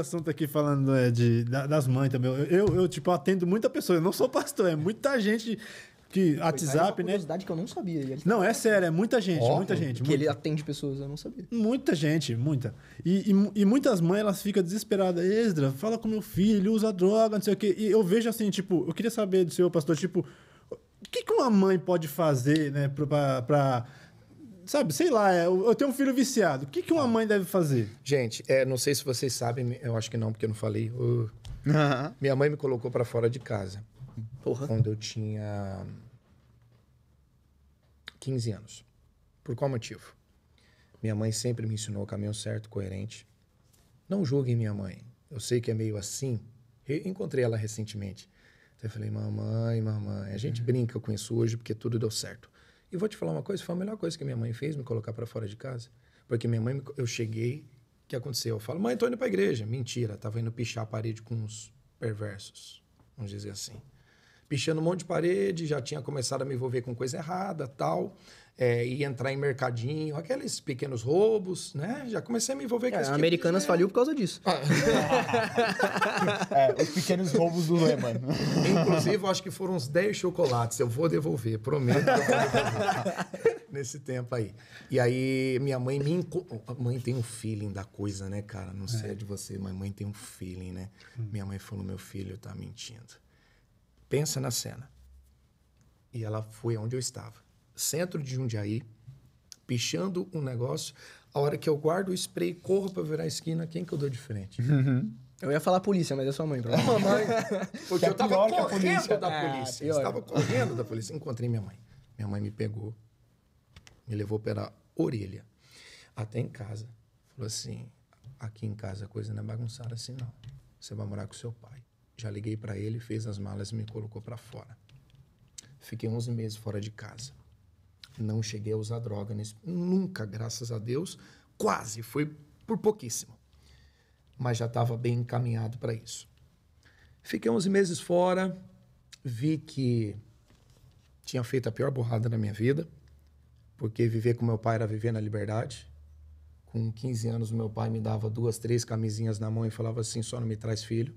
assunto aqui falando é, de, das mães também. Eu, eu, tipo, atendo muita pessoa. Eu não sou pastor, é muita gente que WhatsApp, é uma né? que eu não sabia. Tá não, é assim. sério, é muita gente, oh, muita gente. Que muita. ele atende pessoas, eu não sabia. Muita gente, muita. E, e, e, muitas mães, elas ficam desesperadas. Esdra, fala com meu filho, usa droga, não sei o quê. E eu vejo assim, tipo, eu queria saber do senhor pastor, tipo, o que, que uma mãe pode fazer, né, pra... pra sabe, sei lá, é, eu tenho um filho viciado. O que, que uma ah. mãe deve fazer? Gente, é, não sei se vocês sabem, eu acho que não, porque eu não falei. Uh. Minha mãe me colocou para fora de casa. Porra. Quando eu tinha 15 anos. Por qual motivo? Minha mãe sempre me ensinou o caminho certo, coerente. Não julguem minha mãe. Eu sei que é meio assim. Eu encontrei ela recentemente. Então eu falei, mamãe, mamãe. A gente é. brinca com isso hoje porque tudo deu certo. E vou te falar uma coisa, foi a melhor coisa que minha mãe fez, me colocar para fora de casa. Porque minha mãe, me... eu cheguei, o que aconteceu? Eu falo, mãe, tô indo para igreja. Mentira, tava indo pichar a parede com uns perversos, vamos dizer assim pichando um monte de parede, já tinha começado a me envolver com coisa errada, tal, é, e entrar em mercadinho, aqueles pequenos roubos, né? Já comecei a me envolver é, com isso. A Americanas tipo de... faliu por causa disso. Ah. é, os pequenos roubos do Lehman. Inclusive, acho que foram uns 10 chocolates, eu vou devolver, prometo. Eu vou devolver. Nesse tempo aí. E aí, minha mãe me. Inco... Mãe tem um feeling da coisa, né, cara? Não sei é. de você, mas mãe tem um feeling, né? Hum. Minha mãe falou: meu filho tá mentindo. Pensa na cena. E ela foi onde eu estava. Centro de Jundiaí, pichando um negócio. A hora que eu guardo o spray e corro para virar a esquina, quem que eu dou de frente? Uhum. Eu ia falar polícia, mas é sua mãe, provavelmente. mamãe. Porque é eu tava correndo polícia. da ah, polícia. eu estava correndo da polícia. Encontrei minha mãe. Minha mãe me pegou, me levou pela orelha até em casa. Falou assim: aqui em casa a coisa não é bagunçada assim, não. Você vai morar com seu pai. Já liguei para ele, fez as malas e me colocou para fora. Fiquei 11 meses fora de casa. Não cheguei a usar droga nesse... nunca, graças a Deus. Quase, foi por pouquíssimo. Mas já estava bem encaminhado para isso. Fiquei 11 meses fora, vi que tinha feito a pior borrada na minha vida, porque viver com meu pai era viver na liberdade. Com 15 anos, meu pai me dava duas, três camisinhas na mão e falava assim: só não me traz filho.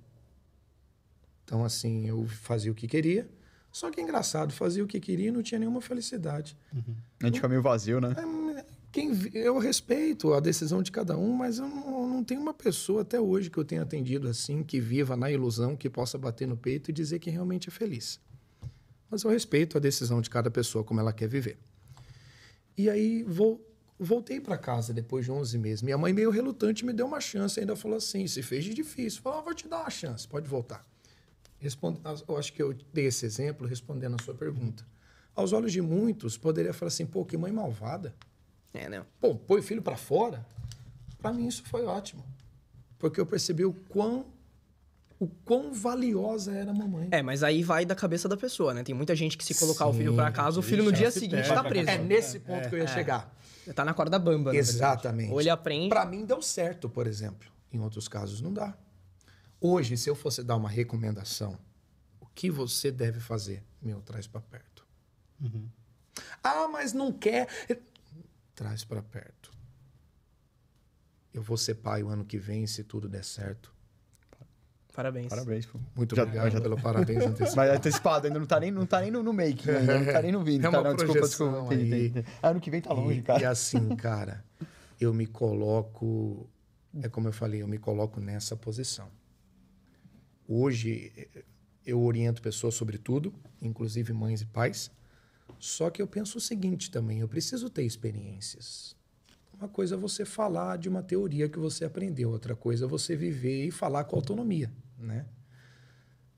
Então, assim, eu fazia o que queria. Só que é engraçado, fazia o que queria e não tinha nenhuma felicidade. Uhum. A é gente fica meio vazio, né? É, quem, eu respeito a decisão de cada um, mas eu não, não tenho uma pessoa até hoje que eu tenha atendido assim, que viva na ilusão, que possa bater no peito e dizer que realmente é feliz. Mas eu respeito a decisão de cada pessoa, como ela quer viver. E aí vou, voltei para casa depois de 11 meses. Minha mãe, meio relutante, me deu uma chance, ainda falou assim: se fez de difícil. Falou, ah, vou te dar uma chance, pode voltar. Responde, eu acho que eu dei esse exemplo respondendo a sua pergunta. Aos olhos de muitos, poderia falar assim, pô, que mãe malvada. É, né? Pô, põe o filho para fora. Para mim isso foi ótimo. Porque eu percebi o quão o quão valiosa era a mamãe. É, mas aí vai da cabeça da pessoa, né? Tem muita gente que se colocar Sim, o filho para casa, o filho no dia seguinte tá né? preso. É nesse ponto é, que eu ia é. é. chegar. Tá na corda bamba, né? Exatamente. Ou ele aprende. Para mim deu certo, por exemplo. Em outros casos não dá. Hoje, se eu fosse dar uma recomendação, o que você deve fazer? Meu, traz para perto. Uhum. Ah, mas não quer. Traz para perto. Eu vou ser pai o ano que vem, se tudo der certo. Parabéns. Parabéns. Pô. Muito já, obrigado já... pelo parabéns antecipado. Mas antecipado, ainda não tá nem, não tá nem no, no make, ainda não tá nem no vídeo. É tá, não, desculpa, desculpa. Aí, tem, tem. Ah, ano que vem tá longe, e, cara. E assim, cara, eu me coloco. É como eu falei, eu me coloco nessa posição. Hoje eu oriento pessoas sobre tudo, inclusive mães e pais. Só que eu penso o seguinte também: eu preciso ter experiências. Uma coisa é você falar de uma teoria que você aprendeu, outra coisa é você viver e falar com autonomia, né?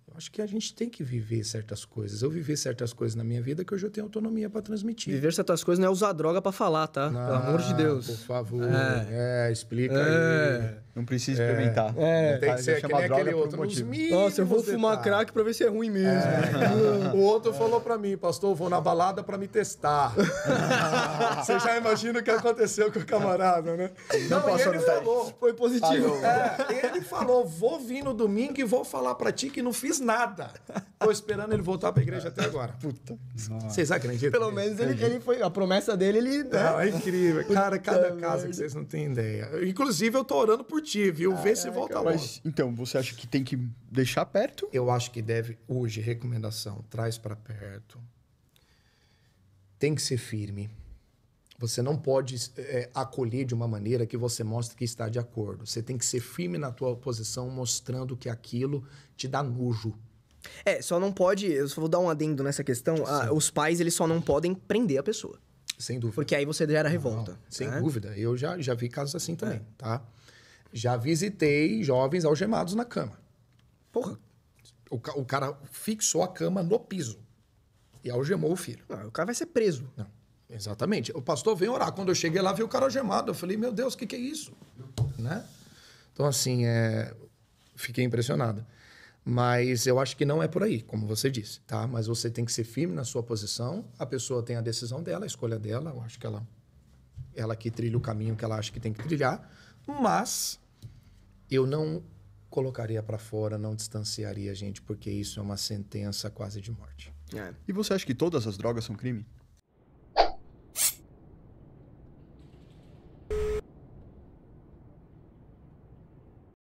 Eu acho que a gente tem que viver certas coisas. Eu vivi certas coisas na minha vida que hoje eu tenho autonomia para transmitir. Viver certas coisas não é usar droga para falar, tá? Pelo amor de ah, Deus. Por favor. É, é explica é. aí. Não precisa é. experimentar. É, é tem que ser que nem aquele outro. Nossa, eu vou fumar tá. crack pra ver se é ruim mesmo. É. o outro falou pra mim, pastor, vou na balada pra me testar. Você já imagina o que aconteceu com o camarada, né? Não, Não ele falou. Foi positivo. É, ele falou, vou vir no domingo e vou falar pra ti que não fiz nada. Tô esperando ele voltar pra igreja até agora. Puta. Vocês acreditam? Pelo menos ele, ele foi, a promessa dele, ele... Né? Não, é incrível. Cara, cada casa que vocês não têm ideia. Inclusive, eu tô orando por curtir, viu? Vê se volta logo. Mas então, você acha que tem que deixar perto? Eu acho que deve, hoje, recomendação, traz para perto. Tem que ser firme. Você não pode é, acolher de uma maneira que você mostre que está de acordo. Você tem que ser firme na tua posição, mostrando que aquilo te dá nojo. É, só não pode. Eu só vou dar um adendo nessa questão. Ah, os pais, eles só não podem prender a pessoa. Sem dúvida. Porque aí você gera revolta. Não, sem né? dúvida. Eu já, já vi casos assim é. também, é. tá? Já visitei jovens algemados na cama. Porra, o, o cara fixou a cama no piso e algemou o filho. Não, ah, o cara vai ser preso. Não. Exatamente. O pastor vem orar. Quando eu cheguei lá, vi o cara algemado. Eu falei, meu Deus, o que, que é isso? Né? Então, assim, é... fiquei impressionado. Mas eu acho que não é por aí, como você disse, tá? Mas você tem que ser firme na sua posição. A pessoa tem a decisão dela, a escolha dela. Eu acho que ela, ela que trilha o caminho que ela acha que tem que trilhar. Mas eu não colocaria para fora, não distanciaria a gente, porque isso é uma sentença quase de morte. É. E você acha que todas as drogas são crime?